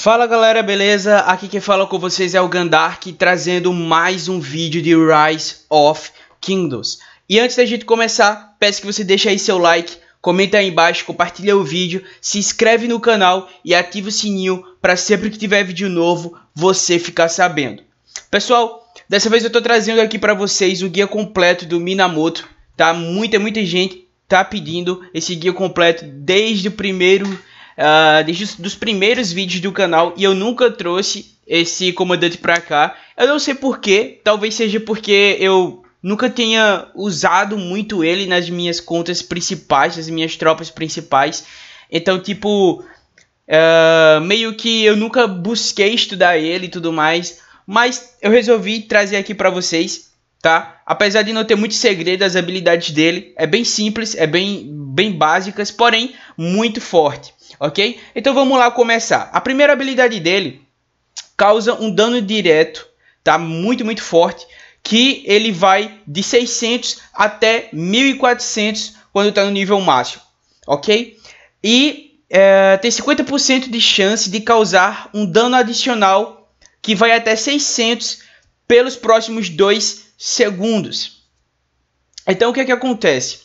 Fala galera, beleza? Aqui quem fala com vocês é o Gandark trazendo mais um vídeo de Rise of Kingdoms. E antes da gente começar, peço que você deixe aí seu like, comenta aí embaixo, compartilha o vídeo, se inscreve no canal e ativa o sininho para sempre que tiver vídeo novo você ficar sabendo. Pessoal, dessa vez eu estou trazendo aqui para vocês o guia completo do Minamoto, tá? Muita, muita gente tá pedindo esse guia completo desde o primeiro uh, desde os dos primeiros vídeos do canal e eu nunca trouxe esse comandante pra cá. Eu não sei porquê, talvez seja porque eu nunca tenha usado muito ele nas minhas contas principais, nas minhas tropas principais. Então, tipo, uh, meio que eu nunca busquei estudar ele e tudo mais. Mas eu resolvi trazer aqui pra vocês tá? Apesar de não ter muito segredo as habilidades dele, é bem simples, é bem, bem básicas, porém muito forte ok? Então vamos lá começar. A primeira habilidade dele causa um dano direto, tá? Muito, muito forte, que ele vai de 600 até 1400 quando está no nível máximo, ok? E é, tem 50% de chance de causar um dano adicional que vai até 600 pelos próximos 2 segundos. Então o que, é que acontece?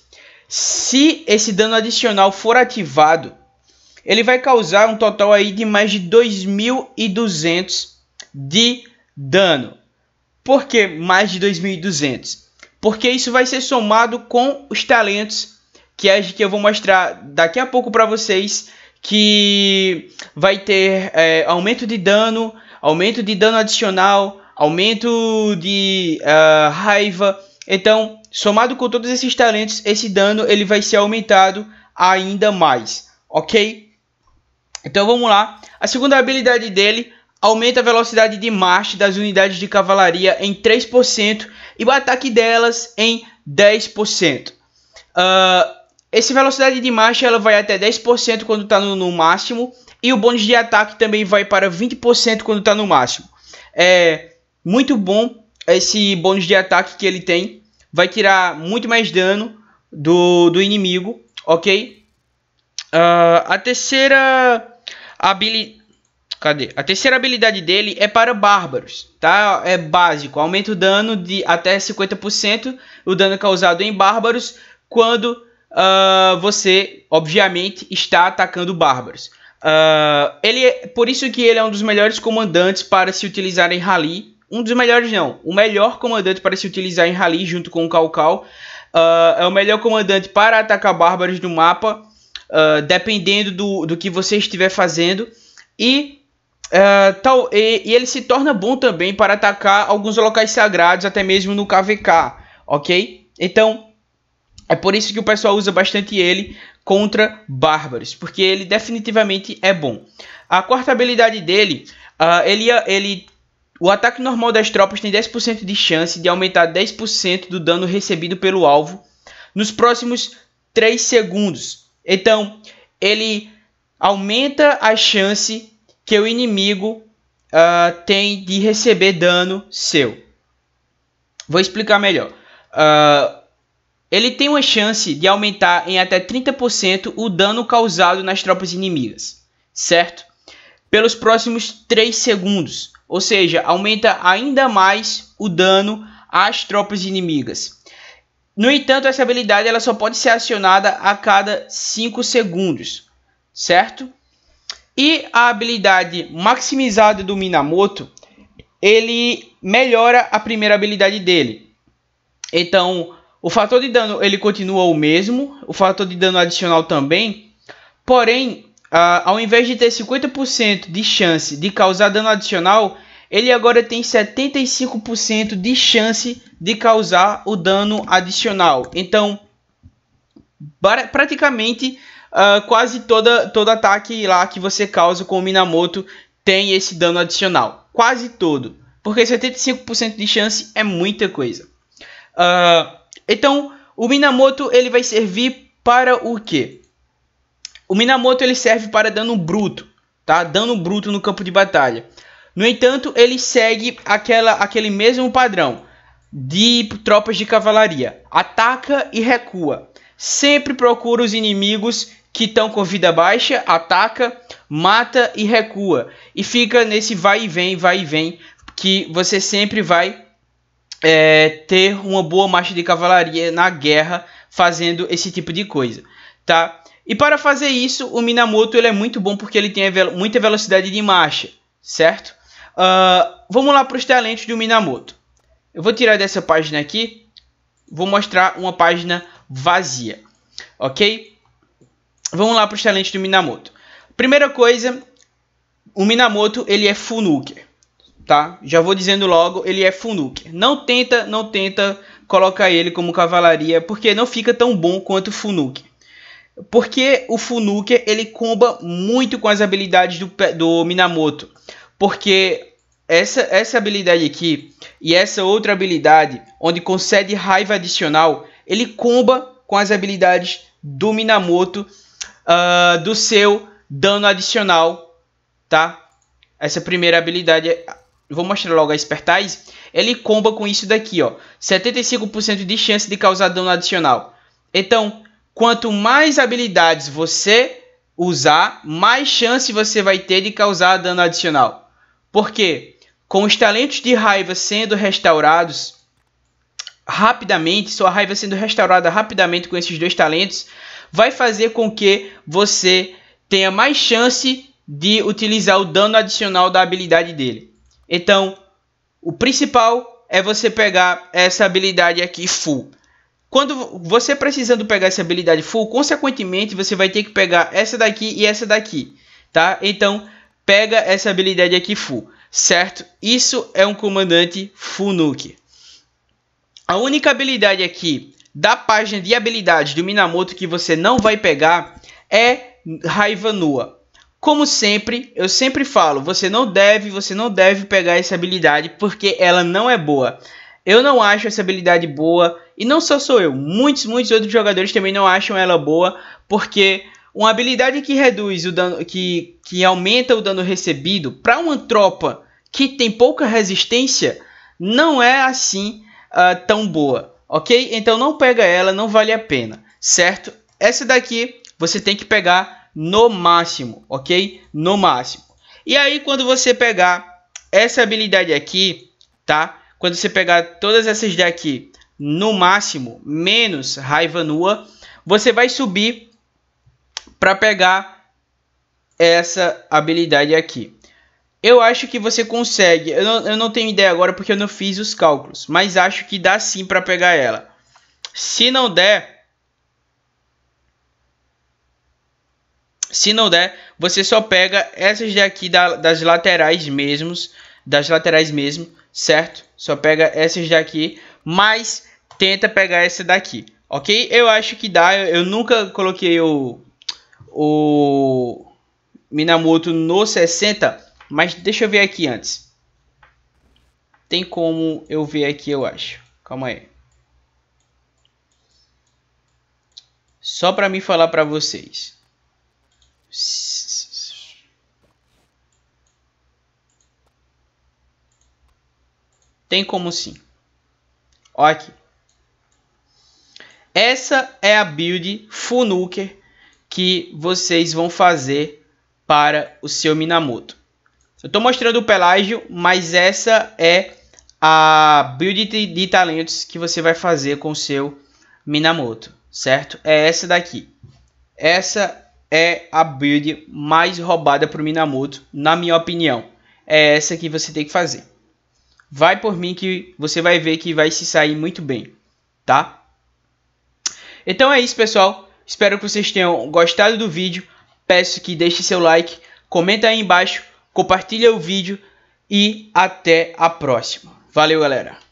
Se esse dano adicional for ativado, ele vai causar um total aí de mais de 2.200 de dano. Por que mais de 2.200? Porque isso vai ser somado com os talentos que é que eu vou mostrar daqui a pouco para vocês que vai ter é, aumento de dano, aumento de dano adicional, aumento de uh, raiva. Então, somado com todos esses talentos, esse dano ele vai ser aumentado ainda mais, ok? Então vamos lá. A segunda habilidade dele aumenta a velocidade de marcha das unidades de cavalaria em 3% e o ataque delas em 10%. Uh, ah, essa velocidade de marcha ela vai até 10% quando está no, no, máximo e o bônus de ataque também vai para 20% quando está no máximo. É muito bom esse bônus de ataque que ele tem. Vai tirar muito mais dano do, do inimigo, ok? Uh, a terceira habilidade. Cadê? A terceira habilidade dele é para bárbaros, tá? É básico, aumenta o dano de até 50%, o dano causado em bárbaros, quando uh, você, obviamente, está atacando bárbaros. Uh, ele, é, por isso que ele é um dos melhores comandantes para se utilizar em rally. Um dos melhores não, o melhor comandante para se utilizar em rally junto com o Calcal. Uh, ah, é o melhor comandante para atacar bárbaros do mapa ah, dependendo do, do que você estiver fazendo. E, uh, tal, e, e, ele se torna bom também para atacar alguns locais sagrados, até mesmo no KVK, ok? Então, é por isso que o pessoal usa bastante ele contra bárbaros, porque ele definitivamente é bom. A quarta habilidade dele, uh, ele, é, ele o ataque normal das tropas tem 10% de chance de aumentar 10% do dano recebido pelo alvo nos próximos 3 segundos. Então, ele aumenta a chance que o inimigo uh, tem de receber dano seu. Vou explicar melhor. Uh, ele tem uma chance de aumentar em até 30% o dano causado nas tropas inimigas, certo? Pelos próximos 3 segundos, ou seja, aumenta ainda mais o dano às tropas inimigas. No entanto, essa habilidade ela só pode ser acionada a cada 5 segundos, certo? E a habilidade maximizada do Minamoto, ele melhora a primeira habilidade dele. Então, o fator de dano ele continua o mesmo, o fator de dano adicional também. Porém, ah, ao invés de ter 50% de chance de causar dano adicional, ele agora tem 75% de chance de causar o dano adicional. Então, praticamente uh, quase toda, todo ataque lá que você causa com o Minamoto tem esse dano adicional. Quase todo. Porque 75% de chance é muita coisa. Uh, então, o Minamoto ele vai servir para o quê? O Minamoto ele serve para dano bruto, tá? Dano bruto no campo de batalha. No entanto, ele segue aquela, aquele mesmo padrão de tropas de cavalaria: ataca e recua. Sempre procura os inimigos que estão com vida baixa, ataca, mata e recua. E fica nesse vai e vem, vai e vem, que você sempre vai é, ter uma boa marcha de cavalaria na guerra fazendo esse tipo de coisa, tá? E para fazer isso, o Minamoto ele é muito bom porque ele tem muita velocidade de marcha, certo? Uh, vamos lá para os talentos do Minamoto. Eu vou tirar dessa página aqui. Vou mostrar uma página vazia. Ok? Vamos lá para os talentos do Minamoto. Primeira coisa, o Minamoto ele é Funuker. Tá? Já vou dizendo logo, ele é Funuker. Não tenta, não tenta colocar ele como cavalaria, porque não fica tão bom quanto o Funuker. Porque o Funuker ele comba muito com as habilidades do, do Minamoto. Porque essa, essa habilidade aqui e essa outra habilidade, onde concede raiva adicional, ele comba com as habilidades do Minamoto uh, do seu dano adicional, tá? Essa primeira habilidade, vou mostrar logo a Expertise, ele comba com isso daqui, ó, 75% de chance de causar dano adicional. Então, quanto mais habilidades você usar, mais chance você vai ter de causar dano adicional. Porque com os talentos de raiva sendo restaurados rapidamente, sua raiva sendo restaurada rapidamente com esses dois talentos, vai fazer com que você tenha mais chance de utilizar o dano adicional da habilidade dele. Então, o principal é você pegar essa habilidade aqui full. Quando você precisando pegar essa habilidade full, consequentemente você vai ter que pegar essa daqui e essa daqui, tá? Então, pega essa habilidade aqui full, certo? Isso é um comandante full nuke. A única habilidade aqui da página de habilidades do Minamoto que você não vai pegar é Raiva Nua. Como sempre, eu sempre falo, você não deve, você não deve pegar essa habilidade porque ela não é boa. Eu não acho essa habilidade boa e não só sou eu, muitos, muitos outros jogadores também não acham ela boa porque uma habilidade que reduz o dano, que, que aumenta o dano recebido para uma tropa que tem pouca resistência não é assim uh, tão boa, ok? Então não pega ela, não vale a pena, certo? Essa daqui você tem que pegar no máximo, ok? No máximo. E aí quando você pegar essa habilidade aqui, tá? Quando você pegar todas essas daqui no máximo, menos raiva nua, você vai subir para pegar essa habilidade aqui. Eu acho que você consegue, eu não, eu não tenho ideia agora porque eu não fiz os cálculos, mas acho que dá sim para pegar ela. Se não der, se não der, você só pega essas daqui da, das laterais mesmos, das laterais mesmo, certo? Só pega essas daqui, mas tenta pegar essa daqui, ok? Eu acho que dá, eu, eu nunca coloquei o, o Minamoto no 60, mas deixa eu ver aqui antes. Tem como eu ver aqui, eu acho. Calma aí. Só para me falar para vocês. Tem como sim. Ó aqui. Essa é a build Funuker que vocês vão fazer para o seu Minamoto. Eu estou mostrando o Pelágio, mas essa é a build de talentos que você vai fazer com o seu Minamoto, certo? É essa daqui. Essa é a build mais roubada para o Minamoto, na minha opinião. É essa que você tem que fazer. Vai por mim que você vai ver que vai se sair muito bem, tá? Então é isso, pessoal. Espero que vocês tenham gostado do vídeo. Peço que deixe seu like, comenta aí embaixo, compartilha o vídeo e até a próxima. Valeu, galera!